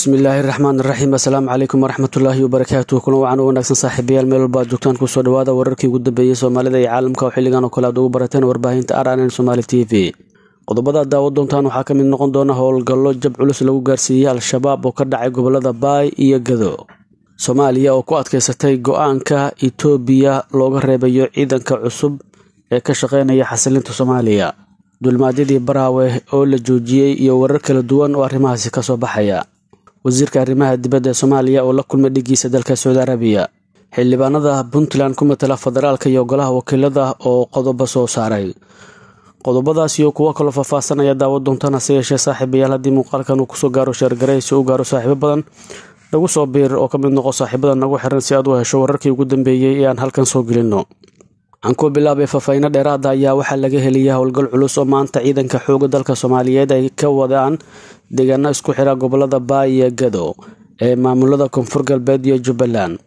bismillaahi raxmaan raxiim assalaamu calaykum waraxmatullaahi wabarakaatu kulan wacan u wanaagsan saaxiibayaal meel walba ad joogtaan kusoo dhawaada wararkii ugu dambeeyey soomaalida iyo caalamka oo xilligan oo kale aad ugu barateen warbaahinta r n somaali t v qodobada daawo doontaan waxaa ka mid noqon doona howlgallo jab culus lagu gaarsiiyey al-shabaab oo ka dhacay gobolada baay iyo gado soomaaliya oo ku adkaysatay go-aanka itoobiya looga reebayo ciidanka cusub ee ka shaqeynaya xasilinta soomaaliya dulmaadyadii baraawe oo la joojiyey iyo warar kala duwan oo arrimahaasi kasoo baxaya wasiirka arrimaha dibadda ee soomaaliya oo la kulmay dhiggiisa dalka sacuudi arabiya xildhibaanada puntland ku matala federaalka iyo golaha wakiilada oo qodobo soo saaray qodobadaas iyo kuwo kaloo ayaa daawo doontana se yeeshee saaxiibayaal haddii muuqaalkan uu kusoo gaaro si u gaaro saaxiibo badan nagu soo biir oo ka mid noqo saaxiibada nagu xiran si aad u hesho wararkii ugu dambeeyey ee aan halkan soo gelino aan ku bilaabay fafayno dheeraada ah ayaa waxaa laga heliya howlgal culus oo maanta ciidanka xooga dalka soomaaliyeed ay ka wadaan deegaano isku xira gobolada baaiyo gado ee maamulada koonfur galbeed iyo jubbaland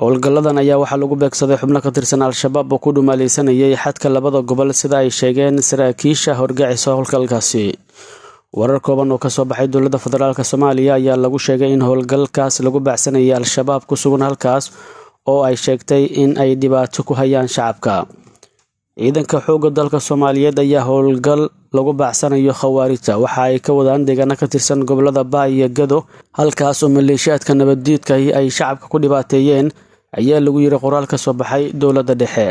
howlgalladan ayaa waxaa lagu beegsaday xubno ka tirsan al-shabaab oo ku dhumaalaysanayay xadka labada gobol sida ay sheegeen saraakiisha horgacisa howlgalkaasi warar kooban oo ka soo baxay dowladda federaalk soomaaliya ayaa lagu sheegay in howlgalkaas lagu baacsanayay al-shabaab ku sugan halkaas oo ay sheegtay in ay dhibaato ku hayaan shacabka ciidanka xoogga dalka soomaaliyeed ayaa howlgal lagu baacsanayo khawaarijta waxa ay ka wadaan deegaano ka tirsan gobolada baa iyo gado halkaas oo maleeshiyaadka nabaddiidkahi ay shacabka ku dhibaateeyeen ayaa lagu yiri qoraal ka soo baxay dowladda dhexe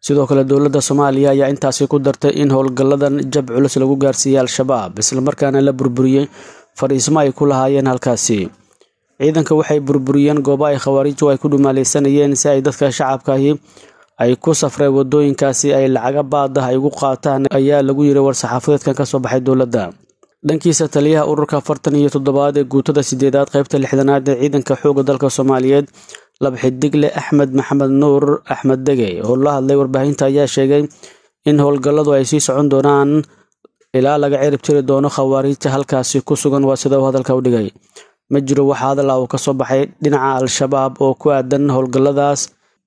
sidoo kale dowladda soomaaliya ayaa intaasi ku dartay in howlgalladan jab culus lagu gaarsiiyey al-shabaab isla markaana la burburiyey fadhiismo ay ku lahaayeen halkaasi ciidanka waxay burburiyeen goobo ay khawaariiju ay ku dhumaaleysanayeen si ay dadka shacabkahi ay ku safreen waddooyinkaasi ay lacaga baada ay ah ugu qaataan ayaa lagu yiri war-saxaafadeedkan ka soo baxay dowladda dhankiisa taliyaha ururka afartan iyo toddobaad ee guutada sideedaad qaybta lixdanaad ee ciidanka xooga dalka soomaaliyeed labxidigle axmed maxamed nuur axmed dege oo la hadlay warbaahinta ayaa sheegay in howlgalladu ay sii socon doonaan ilaa laga cirib tiri doono khawaariija halkaasi ku sugan waa sida uu hadalka u dhigay ma jiro wax hadalaa ah uu ka soo baxay dhinaca al-shabaab oo ku aadan howlgalladaas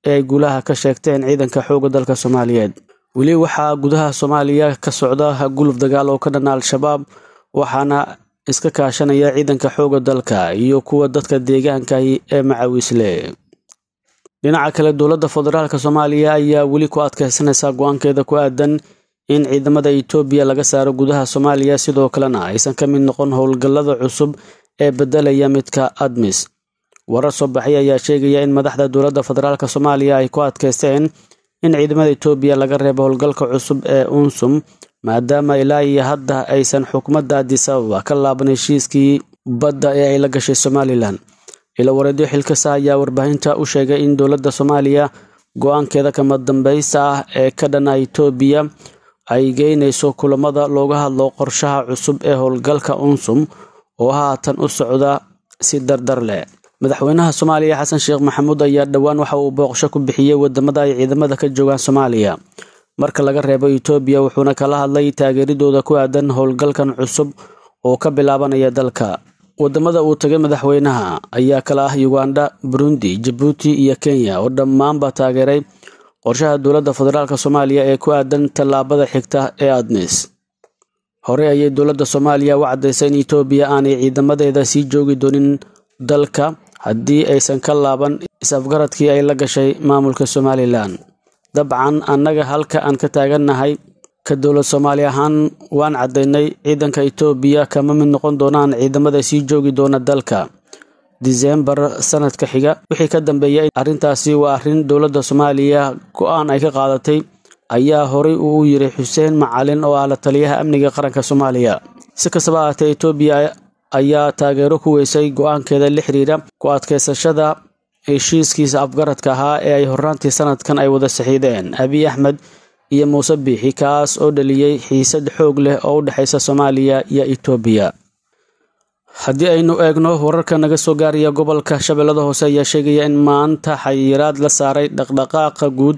ee ay guulaha ka sheegteen ciidanka xoogga dalka soomaaliyeed weli waxaa gudaha soomaaliya ka socda guluf dagaal oo ka dhan al-shabaab waxaana iska kaashanaya ciidanka xoogga dalka iyo kuwa dadka deegaanka ee macawisle dhinaca kale dowladda federaalk soomaaliya ayaa weli ku adkaysanaysa go-aankeeda ku aadan in ciidamada etoobiya laga saaro gudaha soomaaliya sidoo kalena aysan ka mid noqon howlgallada cusub ee bedelaya midka admis warar soo baxay ayaa sheegaya in madaxda dowladda federaalk soomaaliya ay ku adkaysteen in ciidamada etoobiya laga reebo howlgalka cusub ee unsum maadaama ilaa iyo hadda aysan xukumadda addis ababa ka laaban heshiiskii badda ee ay la gashay somalilan ilawareedyo xilkasa ayaa warbaahinta u sheegay in dowladda soomaaliya go-aankeeda kama dambaysta ah ee ka dhanaa etoobiya ay geynayso kulamada looga hadlo qorshaha cusub ee howlgalka unsum oo haatan u socda si dardar leh madaxweynaha soomaaliya xasan sheekh maxamuud ayaa dhowaan waxa uu booqasho ku bixiyey wadamada ay ciidamada ka joogaan soomaaliya marka laga reebo etoobiya wuxuuna kala hadlay taageeridooda ku aadan howlgalkan cusub oo ka bilaabanaya dalka wadamada uu tagay madaxweynaha ayaa kala ah yugandha burundi jabuuti iyo kenya oo dhammaanba taageeray qorshaha dowladda federaalk soomaaliya ee ku aadan tallaabada xigta ee adnis hore ayay dowladda soomaaliya u caddaysay in etoobiya aanay ciidamadeeda sii joogi doonin dalka haddii aysan ka laaban is-afgaradkii ay la gashay maamulka somalilan dabcan annaga halka aan ka taagannahay ka dowlad soomaali ahaan waan caddaynay ciidanka etoobiya kama mid noqon doonaan ciidamada sii joogi doona dalka diseembar sanadka xiga wixii ka dambeeyay arrintaasi waa arrin dowladda soomaaliya go-aan ay ka qaadatay ayaa horay uu u yiri xuseen macalin oo ah la taliyaha amniga qaranka soomaaliya si kastaba ahaatee etoobiya ayaa taageero ku weysay go-aankeeda la xiriira ku adkaysashada heshiiskiisa afgaradka ahaa ee ay horraantii sanadkan ay wada saxiideen abiy axmed iyo muuse biixi kaas oo dhaliyey xiisad xoog leh oo u dhexaysa soomaaliya iyo etoobiya haddii aynu eegno wararka naga soo gaaraya gobolka shabeellada hoose ayaa sheegaya in maanta xayiraad la saaray dhaqdhaqaaqa guud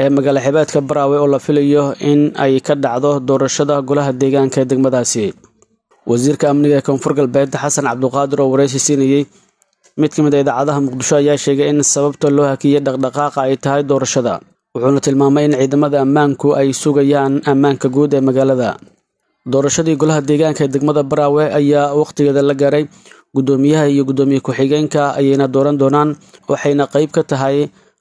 ee magaalo xibeedka baraawe oo la filayo in ay ka dhacdo doorashada golaha deegaanka ee degmadaasi wasiirka amniga ee koonfur galbeed xasan cabduqaadir oo wareysi siinayey mid ka mid a ah idaacadaha muqdisho ayaa sheegay in sababta loo hakiyey dhaqdhaqaaqa ay tahay doorashada wuxuuna tilmaamay in ciidamada ammaanku ay sugayaan ammaanka guud ee magaalada doorashadii golaha deegaanka ee degmada baraawe ayaa wakhtigeeda la gaaray guddoomiyaha iyo guddoomiye ku-xigeenka ayayna dooran doonaan waxayna qayb ka tahay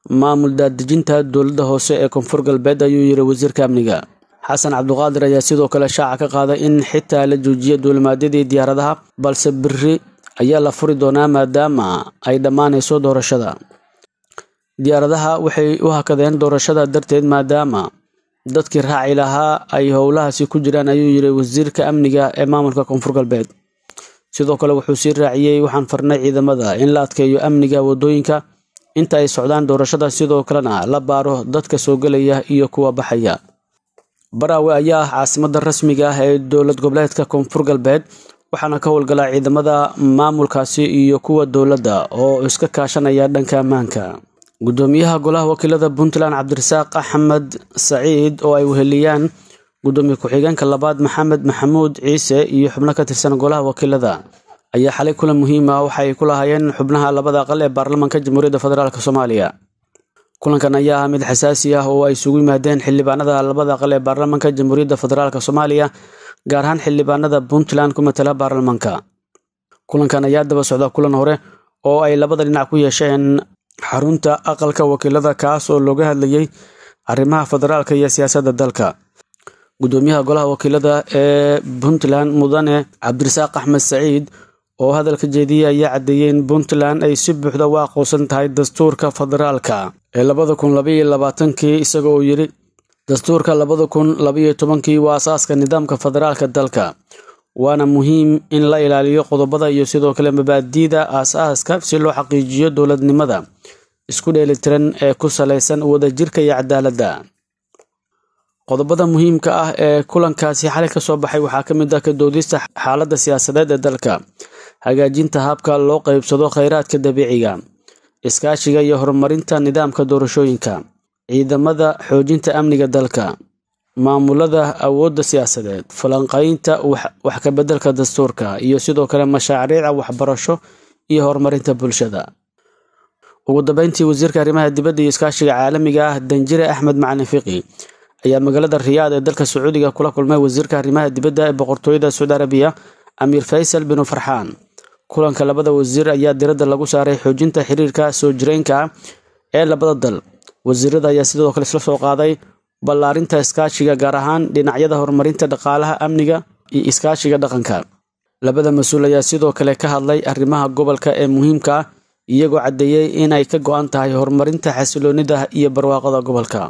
maamul daadejinta dowladda hoose ee koonfur galbeed ayuu yidhi wasiirka amniga xasan cabduqaadir ayaa sidoo kale shaaca ka qaaday in xitaa la joojiyo duulimaadyadii diyaaradaha balse biri ayaa la furi doonaa maadaama ay dhammaanayso doorashada diyaaradaha waxay u hakadeen doorashada darteed maadaama dadkii raaci lahaa ay howlahaasi ku jiraan ayuu yidhi wasiirka amniga ee maamulka koonfur galbeed sidoo kale wuxuu sii raaciyey waxaan farnay ciidamada in la adkeeyo amniga wadooyinka inta ay socdaan doorashada sidoo kalena la baaro dadka soo gelaya iyo kuwa baxaya baraawe ayaa ah caasimada rasmiga ah ee dowlad goboleedka koonfur galbeed waxaana ka howlgalaa ciidamada maamulkaasi iyo kuwa dowladda oo iska kaashanaya dhanka ammaanka gudoomiyaha golaha wakiilada puntland cabdirasaaq axmed saciid oo ay weheliyaan gudoomiye ku-xigeenka labaad maxamed maxamuud ciise iyo xubno ka tirsan golaha wakiilada ayaa xalay kulan muhiima ah. waxaay ku lahaayeen xubnaha labada aqal ee baarlamaanka jamhuuriyadda federaalk soomaaliya kulankan ayaa ahaa mid xasaasi ah oo ay isugu yimaadeen xildhibaanada labada aqal ee baarlamaanka jamhuuriyadda federaalk soomaaliya gaar ahaan xildhibaanada puntland ku matala baarlamaanka kulankan ayaa daba socda kulan hore oo ay labada dhinac ku yeesheen xarunta aqalka wakiilada kaas oo looga hadlayey arrimaha federaalka iyo siyaasadda dalka guddoomiyaha golaha wakiilada ee puntland mudane cabdirasaaq axmed saciid oo hadalka jeediya ayaa caddeeyey in puntland ay si buuxda u aqoonsan tahay dastuurka federaalka ee labada kun labaiyo labaatankii isaga oo yidhi dastuurka labada kun labaiyo tobankii waa asaaska nidaamka federaalka dalka waana muhiim in la ilaaliyo qodobada iyo sidoo kale mabaadiida aasaaska si loo xaqiijiyo dowladnimada isku dheelitiran ee ku salaysan wadajirka iyo cadaaladda qodobada muhiimka ah ee kulankaasi xalay ka soo baxay waxaa ka mid ah ka doodista xaaladda siyaasadeed ee dalka hagaajinta habka loo qaybsado khayraadka dabiiciga iskaashiga iyo horumarinta nidaamka doorashooyinka ciidamada xoojinta amniga dalka maamulada awoodda siyaasadeed falanqaynta wax ka beddelka dastuurka iyo sidoo kale mashaariica waxbarasho iyo horumarinta bulshada ugu dambeyntii wasiirka arrimaha dibadda iyo iskaashiga caalamiga ah danjire axmed macalin fiqi ayaa magaalada riyaad ee dalka sacuudiga kula kulmay wasiirka arrimaha dibadda ee boqortooyada sacuudi arabiya amiir faysal binu farxaan kulanka labada wasiir ayaa diradda lagu saaray xoojinta xiriirka soo jireynka ee labada dal wasiirada ayaa sidoo kale isla soo qaaday ballaarinta iskaashiga gaar ahaan dhinacyada horumarinta dhaqaalaha amniga iyo iskaashiga dhaqanka labada mas-uul ayaa sidoo kale ka hadlay arrimaha gobolka ee muhiimka ah, iyagoo caddeeyey inay ka go-an tahay horumarinta xasiloonida iyo barwaaqada gobolka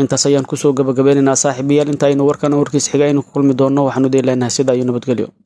intaas ayaan kusoo gabagabeynaynaa saaxiibayaal inta aynu warkan warkiis xiga aynu ku kulmi doonno waxaanu dii leenahay sida iyo nabadgelyo